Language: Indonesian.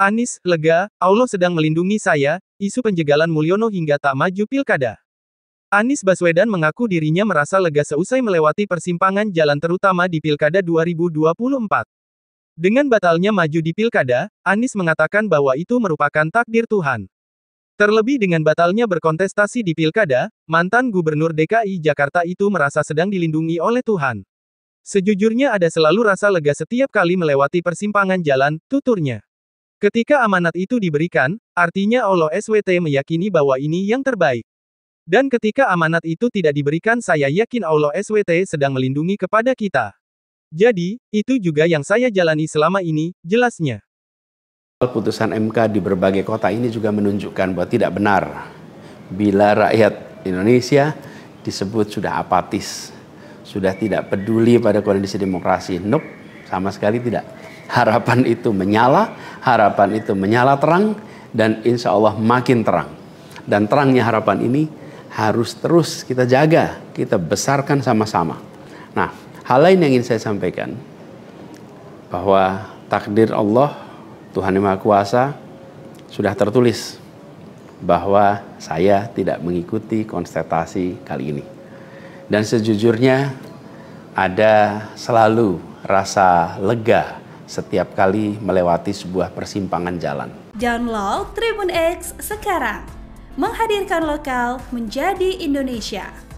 Anis lega, Allah sedang melindungi saya, isu penjagalan Mulyono hingga tak maju pilkada. Anis Baswedan mengaku dirinya merasa lega seusai melewati persimpangan jalan terutama di Pilkada 2024. Dengan batalnya maju di Pilkada, Anis mengatakan bahwa itu merupakan takdir Tuhan. Terlebih dengan batalnya berkontestasi di Pilkada, mantan Gubernur DKI Jakarta itu merasa sedang dilindungi oleh Tuhan. Sejujurnya ada selalu rasa lega setiap kali melewati persimpangan jalan, tuturnya. Ketika amanat itu diberikan, artinya Allah SWT meyakini bahwa ini yang terbaik. Dan ketika amanat itu tidak diberikan saya yakin Allah SWT sedang melindungi kepada kita. Jadi, itu juga yang saya jalani selama ini, jelasnya. Putusan MK di berbagai kota ini juga menunjukkan bahwa tidak benar bila rakyat Indonesia disebut sudah apatis, sudah tidak peduli pada kondisi demokrasi. Nope, sama sekali tidak. Harapan itu menyala, harapan itu menyala terang, dan insya Allah makin terang. Dan terangnya harapan ini harus terus kita jaga, kita besarkan sama-sama. Nah, hal lain yang ingin saya sampaikan bahwa takdir Allah, Tuhan Yang Maha Kuasa, sudah tertulis bahwa saya tidak mengikuti konstetasi kali ini. Dan sejujurnya ada selalu rasa lega setiap kali melewati sebuah persimpangan jalan. Download Tribun X sekarang, menghadirkan lokal menjadi Indonesia.